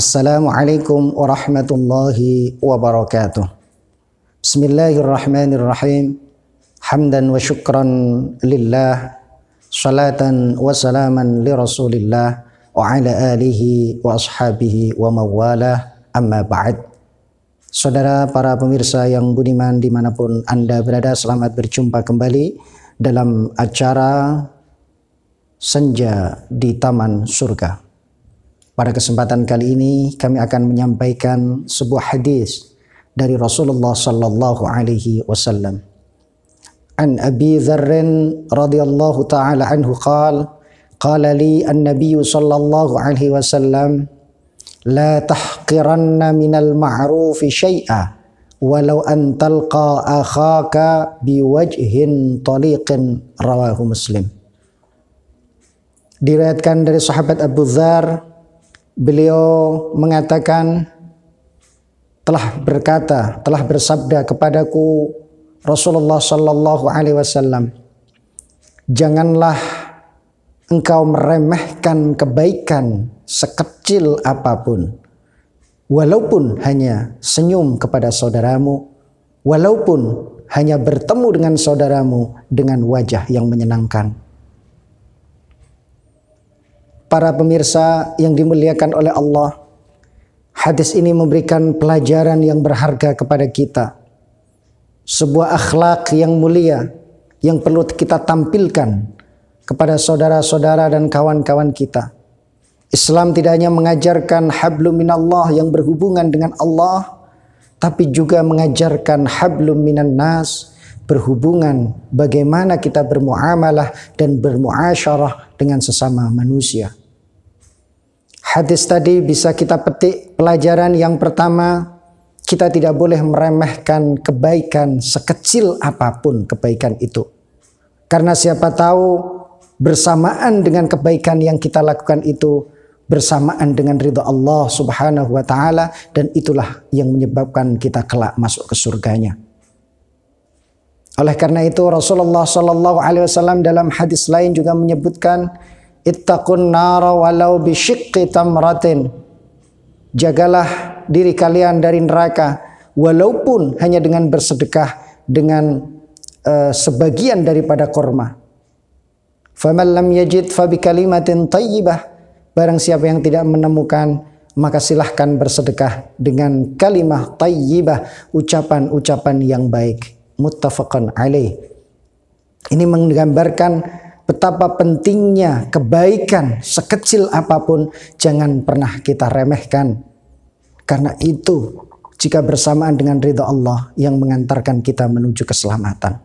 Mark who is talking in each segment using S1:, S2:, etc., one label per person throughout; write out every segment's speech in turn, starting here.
S1: Assalamualaikum warahmatullahi wabarakatuh. Bismillahirrahmanirrahim. Hamdan wa syukran lillah. Salatan wa salaman li rasulillah. Wa ala alihi wa ashabihi wa mawalah. Amma ba'd. Saudara para pemirsa yang budiman dimanapun Anda berada, selamat berjumpa kembali dalam acara Senja di Taman Surga. Pada kesempatan kali ini kami akan menyampaikan sebuah hadis dari Rasulullah sallallahu alaihi wasallam. An Abi Dzar radhiyallahu taala anhu qala li an-nabiy sallallahu alaihi wasallam وسلم لا تحقرن من المعروف شيئا ولو أن تلقى أخاك بوجه طليق رواه مسلم diriwayatkan dari sahabat Abu Dzar beliau mengatakan telah berkata, telah bersabda kepadaku Rasulullah sallallahu alaihi wasallam, janganlah engkau meremehkan kebaikan sekecil apapun. Walaupun hanya senyum kepada saudaramu, walaupun hanya bertemu dengan saudaramu dengan wajah yang menyenangkan para pemirsa yang dimuliakan oleh Allah. Hadis ini memberikan pelajaran yang berharga kepada kita. Sebuah akhlak yang mulia yang perlu kita tampilkan kepada saudara-saudara dan kawan-kawan kita. Islam tidak hanya mengajarkan hablum minallah yang berhubungan dengan Allah, tapi juga mengajarkan hablum minan nas berhubungan bagaimana kita bermuamalah dan bermuasyarah dengan sesama manusia hadis tadi bisa kita petik pelajaran yang pertama kita tidak boleh meremehkan kebaikan sekecil apapun kebaikan itu. Karena siapa tahu bersamaan dengan kebaikan yang kita lakukan itu bersamaan dengan ridha Allah Subhanahu wa taala dan itulah yang menyebabkan kita kelak masuk ke surganya. Oleh karena itu Rasulullah Shallallahu wasallam dalam hadis lain juga menyebutkan ittaqun nara walau bisyikki tamratin jagalah diri kalian dari neraka walaupun hanya dengan bersedekah dengan uh, sebagian daripada korma faman lam yajid fa kalimatin tayyibah barang siapa yang tidak menemukan maka silahkan bersedekah dengan kalimah tayyibah ucapan-ucapan yang baik muttafaqan alaih ini menggambarkan betapa pentingnya kebaikan sekecil apapun jangan pernah kita remehkan. Karena itu jika bersamaan dengan ridho Allah yang mengantarkan kita menuju keselamatan.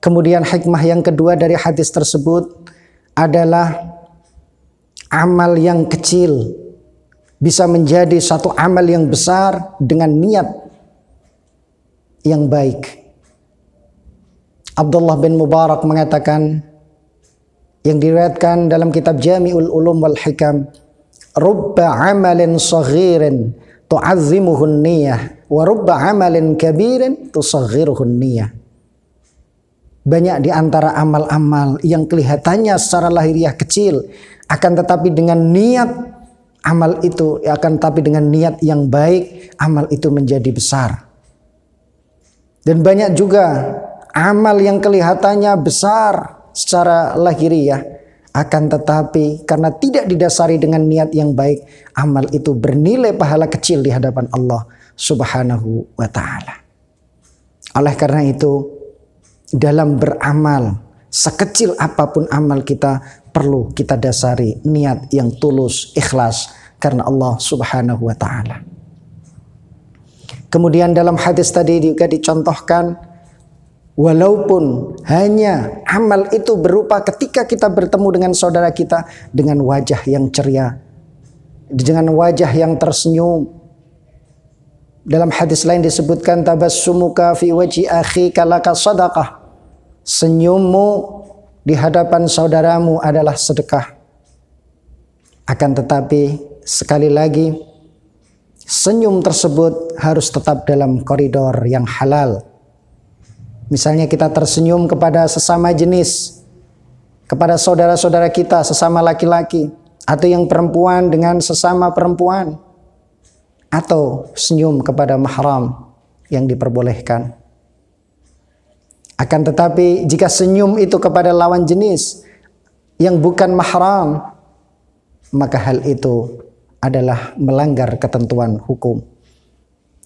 S1: Kemudian hikmah yang kedua dari hadis tersebut adalah amal yang kecil bisa menjadi satu amal yang besar dengan niat yang baik. Abdullah bin Mubarak mengatakan yang diriwayatkan dalam kitab Jami'ul Ulum wal Hikam rubba amalin saghirin tu'azzimuhu niyyah wa rubba amalin kabirin tusaghiruhu niyyah banyak di antara amal-amal yang kelihatannya secara lahiriah kecil akan tetapi dengan niat amal itu akan tetapi dengan niat yang baik amal itu menjadi besar dan banyak juga amal yang kelihatannya besar secara lahiriah akan tetapi karena tidak didasari dengan niat yang baik amal itu bernilai pahala kecil di hadapan Allah Subhanahu wa taala. Oleh karena itu dalam beramal sekecil apapun amal kita perlu kita dasari niat yang tulus ikhlas karena Allah Subhanahu wa taala. Kemudian dalam hadis tadi juga dicontohkan Walaupun hanya amal itu berupa ketika kita bertemu dengan saudara kita dengan wajah yang ceria, dengan wajah yang tersenyum. Dalam hadis lain disebutkan tabassumuka fi wajhi akhi kalaka sadaqah. Senyummu di hadapan saudaramu adalah sedekah. Akan tetapi sekali lagi senyum tersebut harus tetap dalam koridor yang halal Misalnya kita tersenyum kepada sesama jenis, kepada saudara-saudara kita sesama laki-laki, atau yang perempuan dengan sesama perempuan, atau senyum kepada mahram yang diperbolehkan. Akan tetapi jika senyum itu kepada lawan jenis yang bukan mahram, maka hal itu adalah melanggar ketentuan hukum.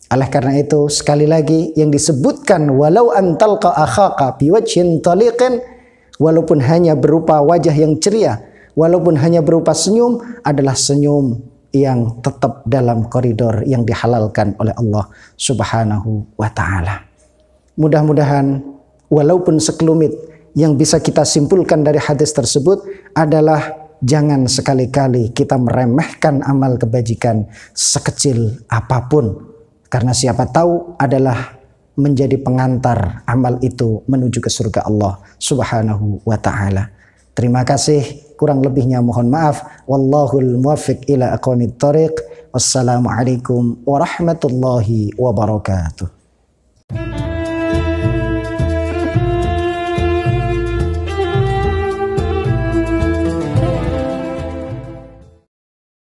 S1: Oleh karena itu, sekali lagi yang disebutkan walau antal ka akhaka biwajhin taliqin walaupun hanya berupa wajah yang ceria, walaupun hanya berupa senyum adalah senyum yang tetap dalam koridor yang dihalalkan oleh Allah Subhanahu wa taala. Mudah-mudahan walaupun sekelumit yang bisa kita simpulkan dari hadis tersebut adalah jangan sekali-kali kita meremehkan amal kebajikan sekecil apapun karena siapa tahu adalah menjadi pengantar amal itu menuju ke surga Allah Subhanahu wa taala. Terima kasih. Kurang lebihnya mohon maaf. Wallahul muwaffiq ila aqwamit thariq. Wassalamualaikum warahmatullahi wabarakatuh.